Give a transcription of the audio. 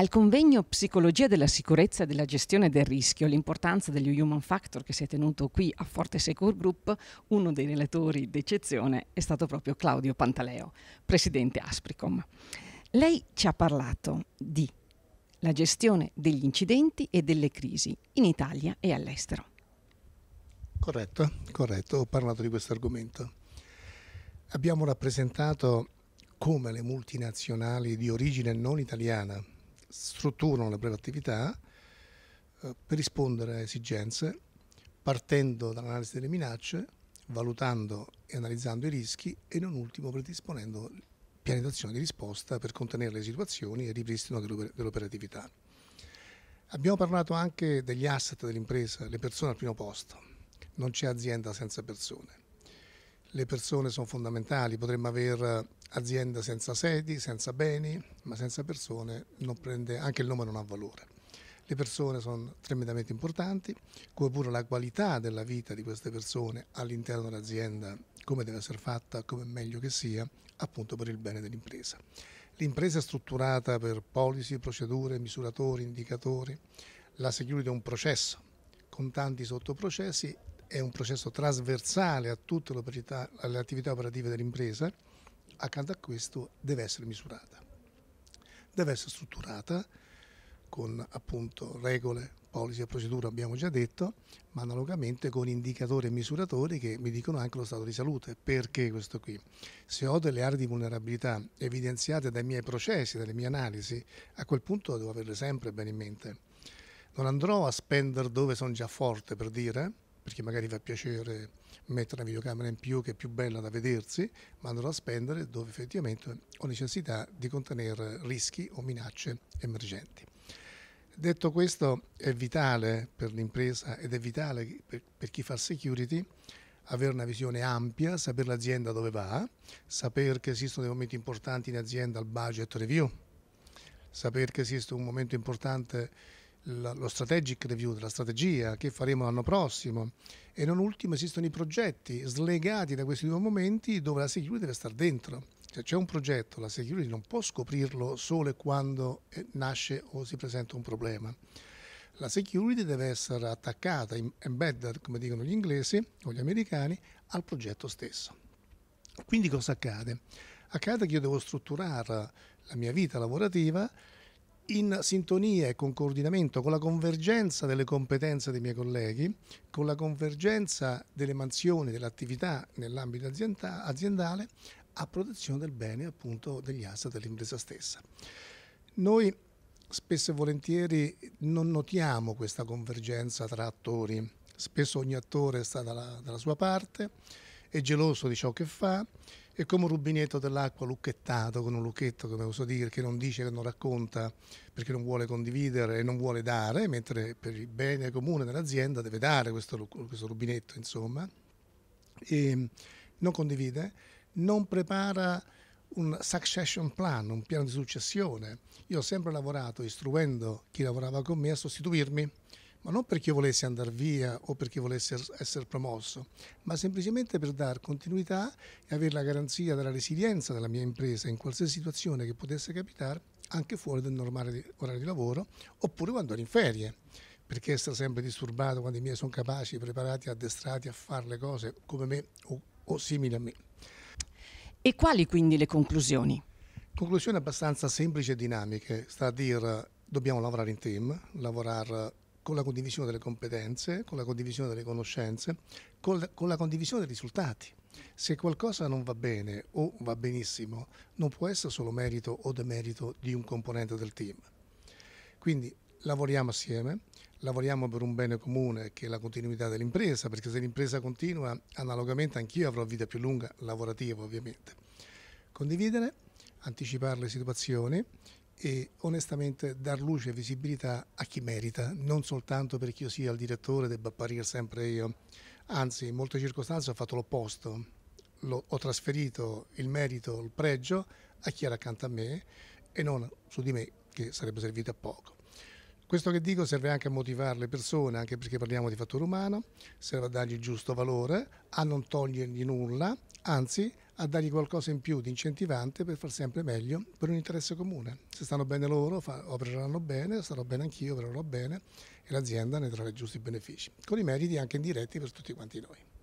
Al convegno Psicologia della sicurezza e della gestione del rischio, l'importanza degli human factor che si è tenuto qui a Forte Secure Group, uno dei relatori d'eccezione è stato proprio Claudio Pantaleo, presidente Aspricom. Lei ci ha parlato di la gestione degli incidenti e delle crisi in Italia e all'estero. Corretto, corretto, ho parlato di questo argomento. Abbiamo rappresentato come le multinazionali di origine non italiana strutturano le proprie attività eh, per rispondere a esigenze partendo dall'analisi delle minacce, valutando e analizzando i rischi e non ultimo predisponendo piani d'azione di risposta per contenere le situazioni e il ripristino dell'operatività. Abbiamo parlato anche degli asset dell'impresa, le persone al primo posto. Non c'è azienda senza persone le persone sono fondamentali, potremmo avere eh, azienda senza sedi, senza beni, ma senza persone prende, anche il nome non ha valore. Le persone sono tremendamente importanti, come pure la qualità della vita di queste persone all'interno dell'azienda, come deve essere fatta, come meglio che sia, appunto per il bene dell'impresa. L'impresa è strutturata per policy, procedure, misuratori, indicatori. La security è un processo con tanti sottoprocessi è un processo trasversale a tutte le attività operative dell'impresa, accanto a questo deve essere misurata, deve essere strutturata con appunto regole, policy e procedure, abbiamo già detto, ma analogamente con indicatori e misuratori che mi dicono anche lo stato di salute. Perché questo qui? Se ho delle aree di vulnerabilità evidenziate dai miei processi, dalle mie analisi, a quel punto devo averle sempre bene in mente. Non andrò a spendere dove sono già forte, per dire, perché magari fa piacere mettere una videocamera in più che è più bella da vedersi, ma andrò a spendere dove effettivamente ho necessità di contenere rischi o minacce emergenti. Detto questo, è vitale per l'impresa ed è vitale per, chi fa security avere una visione ampia, sapere l'azienda dove va, sapere che esistono dei momenti importanti in azienda al budget review, sapere che esiste un momento importante lo strategic review della strategia che faremo l'anno prossimo e non ultimo esistono i progetti slegati da questi due momenti dove la security deve stare dentro. Se cioè, c'è un progetto, la security non può scoprirlo solo quando eh, nasce o si presenta un problema. La security deve essere attaccata, embedded, come dicono gli inglesi o gli americani, al progetto stesso. Quindi cosa accade? Accade che io devo strutturare la mia vita lavorativa in sintonia e con coordinamento, con la convergenza delle competenze dei miei colleghi, con la convergenza delle mansioni, delle attività nell'ambito aziendale, a protezione del bene appunto degli asset dell'impresa stessa. Noi spesso e volentieri non notiamo questa convergenza tra attori, spesso ogni attore sta dalla, dalla sua parte, è geloso di ciò che fa è come un rubinetto dell'acqua lucchettato con un lucchetto, come uso dire, che non dice, che non racconta perché non vuole condividere e non vuole dare, mentre per il bene comune dell'azienda deve dare questo, questo rubinetto, insomma. E non condivide, non prepara un succession plan, un piano di successione. Io ho sempre lavorato istruendo chi lavorava con me a sostituirmi ma non perché io volessi andare via o perché volessi essere promosso, ma semplicemente per dar continuità e avere la garanzia della resilienza della mia impresa in qualsiasi situazione che potesse capitare, anche fuori del normale orario di lavoro oppure quando ero in ferie perché essere sempre disturbato quando i miei sono capaci, preparati, addestrati a fare le cose come me o, o simili a me. E quali quindi le conclusioni? Conclusioni abbastanza semplici e dinamiche, sta a dire dobbiamo lavorare in team, lavorare con la condivisione delle competenze, con la condivisione delle conoscenze, con la, con la condivisione dei risultati. Se qualcosa non va bene o va benissimo, non può essere solo merito o demerito di un componente del team. Quindi lavoriamo assieme, lavoriamo per un bene comune che è la continuità dell'impresa, perché se l'impresa continua, analogamente anch'io avrò vita più lunga, lavorativa ovviamente. Condividere, anticipare le situazioni, e onestamente dar luce e visibilità a chi merita, non soltanto perché io sia il direttore debba apparire sempre io, anzi in molte circostanze ho fatto l'opposto, ho trasferito il merito, il pregio a chi era accanto a me e non su di me che sarebbe servito a poco. Questo che dico serve anche a motivare le persone, anche perché parliamo di fattore umano, serve a dargli il giusto valore, a non togliergli nulla, anzi a dargli qualcosa in più di incentivante per far sempre meglio per un interesse comune. Se stanno bene loro, opereranno bene, starò bene anch'io, opererò bene e l'azienda ne trarrà i giusti benefici, con i meriti anche indiretti per tutti quanti noi.